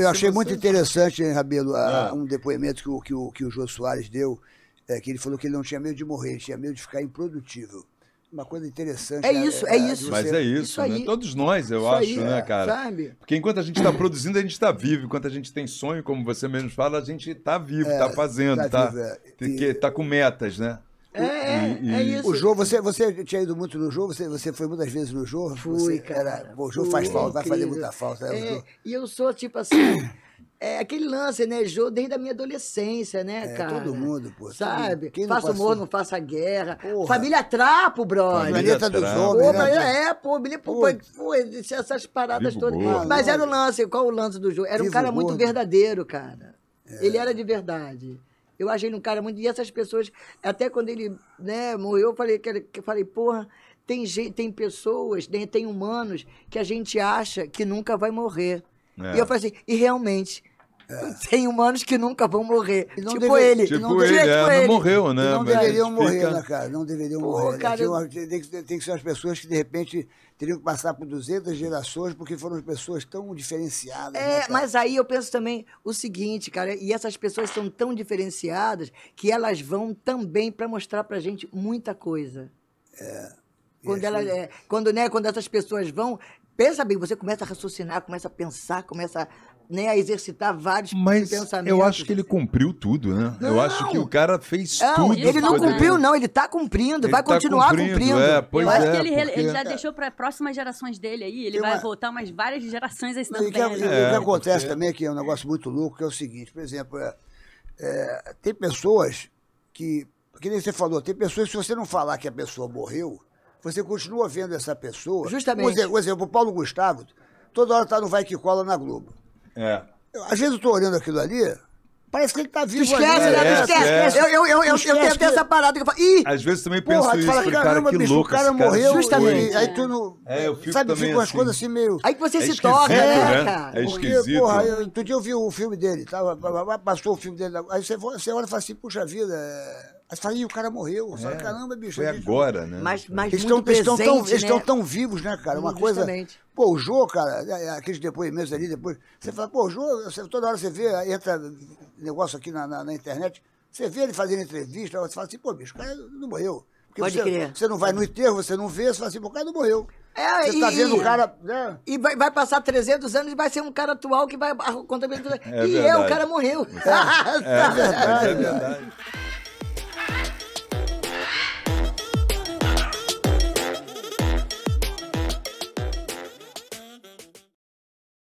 eu achei muito interessante, hein, Rabelo, a, ah. um depoimento que o, que o, que o Jô Soares deu, é, que ele falou que ele não tinha medo de morrer, ele tinha medo de ficar improdutível. Uma coisa interessante. É né, isso, é, é, é isso. Mas é isso, isso né? Todos nós, eu isso acho, aí, né, é, cara? Sabe? Porque enquanto a gente está produzindo, a gente está vivo. Enquanto a gente tem sonho, como você mesmo fala, a gente está vivo, está é, fazendo, está tá, tá, tá com metas, né? É, é, e, é isso. O Jô, você, você tinha ido muito no Jô? Você, você foi muitas vezes no Jô? Fui, você cara. Era, o Jô faz falta, vai fazer muita falta. Né, é, e eu sou, tipo assim, é aquele lance, né, Jô, desde a minha adolescência, né, é, cara? todo mundo, pô. Sabe? Quem faça humor, não faça guerra. Porra. Família Trapo, brother. Família tá dos homens, pô, né? É, pô, pô, pô, pô essas paradas Vivo todas. Boa, Mas era o lance, qual o lance do Jô? Era Vivo um cara gordo. muito verdadeiro, cara. É. Ele era de verdade. Eu achei ele um cara muito. E essas pessoas, até quando ele né, morreu, eu falei, que, que falei, porra, tem, gente, tem pessoas, tem, né, tem humanos que a gente acha que nunca vai morrer. É. E eu falei assim, e realmente, é. Tem humanos que nunca vão morrer. tipo deve... ele. Tipo, não ele, deve... é, tipo ele. não morreu, né? não deveriam morrer, né, cara? Não deveriam morrer. Né? Cara, né? tem, que, tem que ser as pessoas que, de repente, teriam que passar por 200 gerações porque foram pessoas tão diferenciadas. É, né, mas aí eu penso também o seguinte, cara, e essas pessoas são tão diferenciadas que elas vão também para mostrar para gente muita coisa. É. Quando, é ela, é, quando, né, quando essas pessoas vão, pensa bem, você começa a raciocinar, começa a pensar, começa né, a exercitar vários Mas pensamentos. Eu acho que ele cumpriu tudo, né? Não. Eu acho que o cara fez não, tudo. Ele não cumpriu, não, ele tá cumprindo, ele vai tá continuar cumprindo. cumprindo. É, eu acho é, que ele, porque... ele já deixou para próximas gerações dele aí, ele vai uma... voltar umas várias gerações a esse não, né? O que, é, que acontece porque... também, é que é um negócio muito louco, que é o seguinte, por exemplo, é, é, tem pessoas que, que nem você falou, tem pessoas que se você não falar que a pessoa morreu, você continua vendo essa pessoa. Justamente. Por exemplo, por exemplo o Paulo Gustavo, toda hora tá no Vai Que Cola na Globo. É. Às vezes eu estou olhando aquilo ali, Parece que ele tá vivo esquece, ali. Né? É, esquece, É. Eu, eu, eu, esquece eu tenho até essa parada que eu falo. Ih! Às vezes também penso porra, isso, fala, cara, caramba, que bicho, louco. O cara, cara morreu, justamente. aí tu não. É, eu fico sabe, fica umas as assim. coisas assim meio. Aí que você é se toca, né, né? cara. É esquisito. Porque, porra, eu, outro dia eu vi o filme dele, tava, passou o filme dele. Aí você, você olha e fala assim, puxa vida. É Aí você fala, o cara morreu. Você é. caramba, bicho. Foi agora, né? Mas, mas eles estão, presente, eles, tão, né? eles estão tão vivos, né, cara? Uma coisa. Pô, o Jô, cara, é, é, aqueles depoimentos ali, depois. Você fala, pô, o Jô, você, toda hora você vê, entra negócio aqui na, na, na internet, você vê ele fazendo entrevista, você fala assim, pô, bicho, o cara não morreu. Porque Pode você, crer. Você não vai no enterro, você não vê, você fala assim, pô, o cara não morreu. É, você está tá vendo o cara. Né? E vai, vai, passar 300 anos e vai ser um cara atual que vai É e verdade. é, o cara morreu. É, é, é verdade. É verdade.